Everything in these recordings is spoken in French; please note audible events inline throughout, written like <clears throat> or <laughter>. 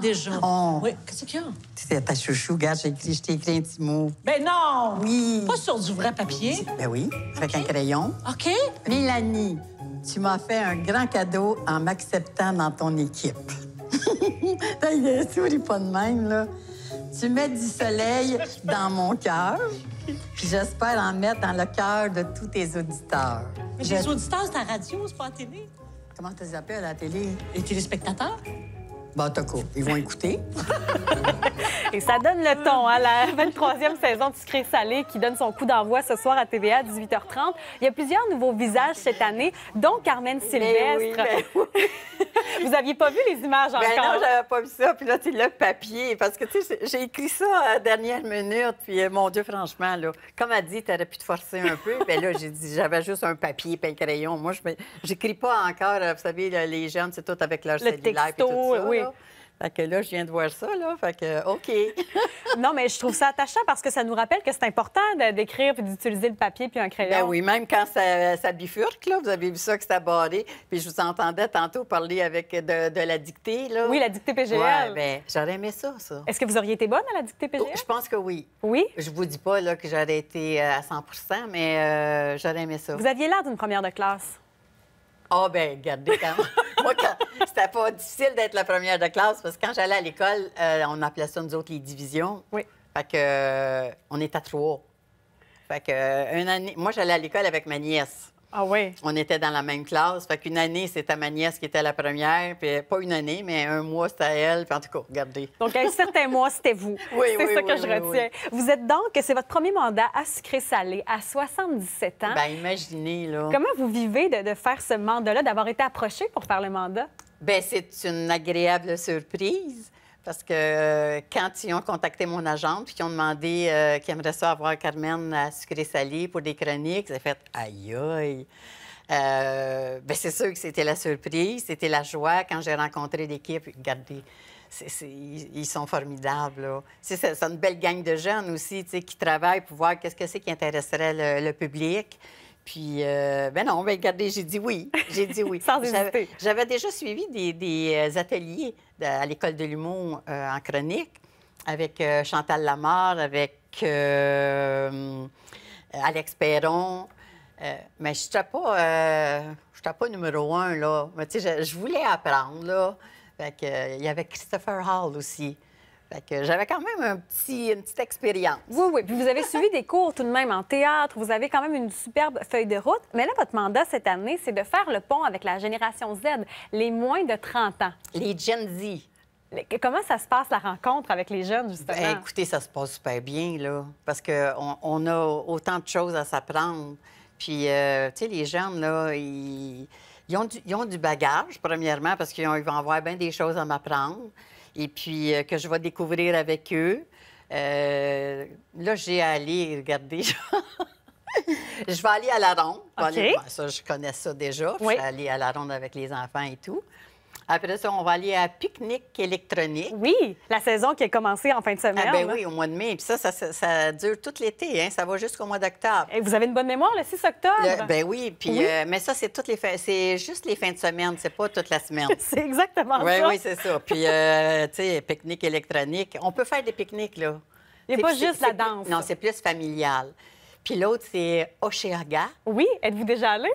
Déjà. Oh. Oui. Qu'est-ce qu'il y a? sais, ta chouchou, gars, j'ai écrit, je t'ai écrit un petit mot. Ben non! Oui. Pas sur du vrai papier. Ben oui, avec un crayon. OK. Mélanie, tu m'as fait un grand cadeau en m'acceptant dans ton équipe. <laughs> T'as souris pas de même, là. Tu mets du soleil dans mon cœur, puis j'espère en mettre dans le cœur de tous tes auditeurs. Mais les auditeurs, c'est la radio, c'est pas la télé. Comment tu les appelles à la télé? Les téléspectateurs? Bon, bah, ils vont écouter. <laughs> Et ça donne le ton, hein, la 23e saison du Sucré Salé qui donne son coup d'envoi ce soir à TVA à 18h30. Il y a plusieurs nouveaux visages cette année, dont Carmen ben Sylvestre. Ben <laughs> vous aviez pas vu les images encore? Ben non, j'avais pas vu ça. Puis là, c'est le papier. Parce que, tu sais, j'ai écrit ça à la dernière minute. Puis, euh, mon Dieu, franchement, là, comme elle dit, tu aurais pu te forcer un peu. Bien là, j'ai dit, j'avais juste un papier et un crayon. Moi, je j'écris pas encore. Euh, vous savez, les jeunes, c'est tout avec leur le cellulaire. Texto, tout oui, fait que là, je viens de voir ça, là. Fait que, OK. <laughs> non, mais je trouve ça attachant parce que ça nous rappelle que c'est important d'écrire puis d'utiliser le papier puis un crayon. Ben oui, même quand ça, bifurque, là. Vous avez vu ça que ça barré. Puis je vous entendais tantôt parler avec de, la dictée, là. Oui, la dictée PGL. Ouais, ben, j'aurais aimé ça, ça. Est-ce que vous auriez été bonne à la dictée PGL? Oh, je pense que oui. Oui? Je vous dis pas, là, que j'aurais été euh, à 100 mais euh, j'aurais aimé ça. Vous aviez l'air d'une première de classe. Ah, oh, ben, gardez. quand même. <laughs> c'était pas difficile d'être la première de classe parce que quand j'allais à l'école, euh, on appelait ça, nous autres, les divisions. Oui. Fait que, euh, on était à trois. Fait que, euh, une année... Moi, j'allais à l'école avec ma nièce. Ah On était dans la même classe. Fait qu'une année, c'était ma nièce qui était la première. pas une année, mais un mois, c'était elle. en tout cas, regardez. Donc, un certain mois, c'était vous. <laughs> Oui, C'est ça que je retiens. Vous êtes donc, c'est votre premier mandat à sucré-salé à 77 ans. Bien, imaginez, là. Comment vous vivez de, faire ce mandat-là, d'avoir été approché pour faire le mandat? Bien, c'est une agréable surprise. Parce que euh, quand ils ont contacté mon agente puis qu'ils ont demandé euh, qu'ils aimeraient ça avoir Carmen à sucré salé pour des chroniques, j'ai fait aïe aïe. Euh, ben, c'est sûr que c'était la surprise, c'était la joie quand j'ai rencontré l'équipe. Regardez, ils sont formidables. C'est une belle gang de jeunes aussi qui travaillent pour voir qu'est-ce que c'est qui intéresserait le public. Puis, euh, ben non, ben regardez, j'ai dit oui. J'ai dit oui. <laughs> J'avais déjà suivi des, euh, ateliers à l'École de l'humour euh, en chronique avec Chantal Lamarre, avec Alex Perron. mais je n'étais pas, pas numéro un, là. Mais tu sais, je, voulais apprendre, là. il y avait Christopher Hall aussi j'avais quand même un petit, une petite expérience. Oui, oui. Puis vous avez suivi des cours tout de même en théâtre. Vous avez quand même une superbe feuille de route. Mais là, votre mandat cette année, c'est de faire le pont avec la génération Z, les moins de 30 ans. Les Gen Z. Comment ça se passe, la rencontre avec les jeunes, justement? Ben, écoutez, ça se passe super bien, là, parce qu'on a autant de choses à s'apprendre. Puis, euh, tu sais, les jeunes, là, ont ils, ont du, bagage, premièrement, parce qu'ils vont avoir bien des choses à m'apprendre et puis euh, que je vais découvrir avec eux. Euh, là, j'ai à aller, regardez, <laughs> je vais aller à la ronde. ça, je connais ça déjà. Je vais aller à la ronde avec les enfants et tout. Après ça, on va aller à pique-nique électronique. Oui, la saison qui a commencé en fin de semaine. Ah ben oui, au mois de mai. Puis ça, ça, dure tout l'été, hein? ça va jusqu'au mois d'octobre. Et vous avez une bonne mémoire, le 6 octobre? ben oui, puis, euh, mais ça, c'est toutes les c'est juste les fins de semaine, c'est pas toute la semaine. <laughs> c'est exactement ça. Oui, oui, c'est ça. Puis, euh, tu sais, pique-nique électronique. On peut faire des pique-niques, là. Il pas juste la danse. Non, c'est plus familial. Puis l'autre, c'est Oshéaga. Oui, êtes-vous déjà allé?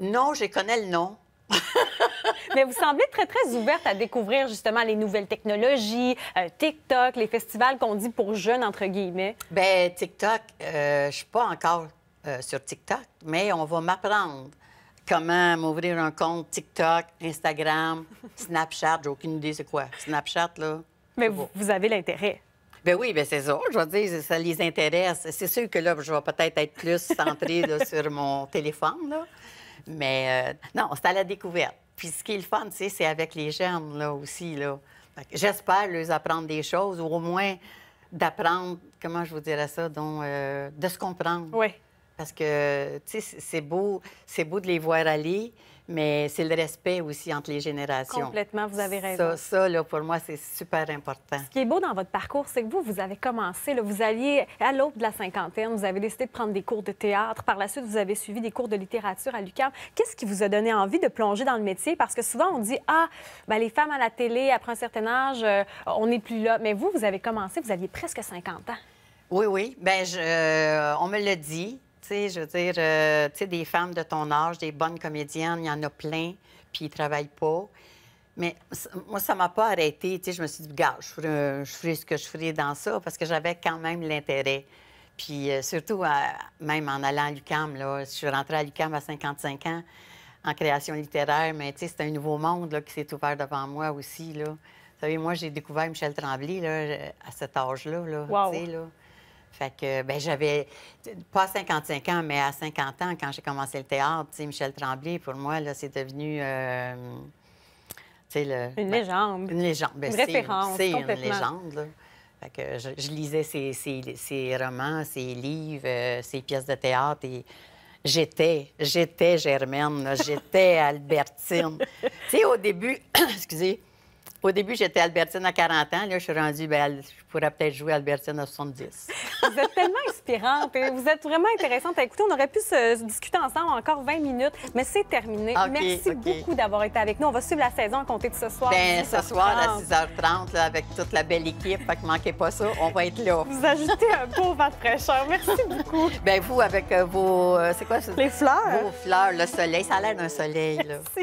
Non, je connais le nom. <laughs> Mais vous semblez très, très ouverte à découvrir justement les nouvelles technologies, euh, TikTok, les festivals qu'on dit pour jeunes, entre guillemets. Bien, TikTok, euh, je ne suis pas encore euh, sur TikTok, mais on va m'apprendre comment m'ouvrir un compte TikTok, Instagram, Snapchat. J'ai aucune idée c'est quoi. Snapchat, là. Mais vous, vous avez l'intérêt. Ben oui, ben c'est ça. Je veux dire, ça les intéresse. C'est sûr que là, je vais peut-être être plus centrée <laughs> sur mon téléphone, là. Mais euh, non, c'est à la découverte. Puis ce qui est le fun, tu sais, c'est avec les jeunes, là, aussi, là. J'espère leur apprendre des choses, ou au moins d'apprendre, comment je vous dirais ça, donc, euh, de se comprendre. Oui. Parce que, tu sais, c'est beau, beau de les voir aller, mais c'est le respect aussi entre les générations. Complètement, vous avez raison. Ça, ça là, pour moi, c'est super important. Ce qui est beau dans votre parcours, c'est que vous, vous avez commencé, vous alliez à l'aube de la cinquantaine, vous avez décidé de prendre des cours de théâtre. Par la suite, vous avez suivi des cours de littérature à l'UQAM. Qu'est-ce qui vous a donné envie de plonger dans le métier? Parce que souvent, on dit, ah, ben, les femmes à la télé, après un certain âge, euh, on n'est plus là. Mais vous, vous avez commencé, vous aviez presque 50 ans. Oui, oui. Ben, euh, on me l'a dit sais, je veux dire, euh, tu sais, des femmes de ton âge, des bonnes comédiennes, il y en a plein, puis ils travaillent pas. Mais moi, ça m'a pas arrêté. Tu sais, je me suis dit, gars, je ferai, ce que je ferai dans ça parce que j'avais quand même l'intérêt. Puis euh, surtout, même en allant à l'UCAM, là, je suis rentrée à l'UCAM à 55 ans en création littéraire, mais tu sais, c'est un nouveau monde qui s'est ouvert devant moi aussi. Là. Vous savez, moi, j'ai découvert Michel Tremblay là, à cet âge-là. Là, là. Fait que, ben, j'avais pas 55 ans, mais à 50 ans, quand j'ai commencé le théâtre, Michel Tremblay, pour moi, là, c'est devenu. Euh, le, une ben, légende. une légende. Ben, une référence. C'est une légende. Là. Fait que je, lisais ses, ses, ses, romans, ses livres, euh, ses pièces de théâtre et j'étais, j'étais Germaine, j'étais <laughs> Albertine. tu sais, au début, <clears throat> excusez, au début, j'étais Albertine à 40 ans. Là, je suis rendue, ben, je pourrais peut-être jouer Albertine à 70. <laughs> Vous êtes tellement inspirante. Et hein. vous êtes vraiment intéressante à ben, écouter. On aurait pu se discuter ensemble encore 20 minutes, mais c'est terminé. Merci beaucoup d'avoir été avec nous. On va suivre la saison à compter de ce soir. Ben, ce soir à 6h30, avec toute la belle équipe. Fait que manquez pas ça. On va être là. Vous ajoutez un beau vent de fraîcheur. Merci beaucoup. Bien, vous, avec euh, vos. Euh, c'est quoi? Les fleurs. Vos fleurs, le soleil. Ça a l'air d'un soleil. Là.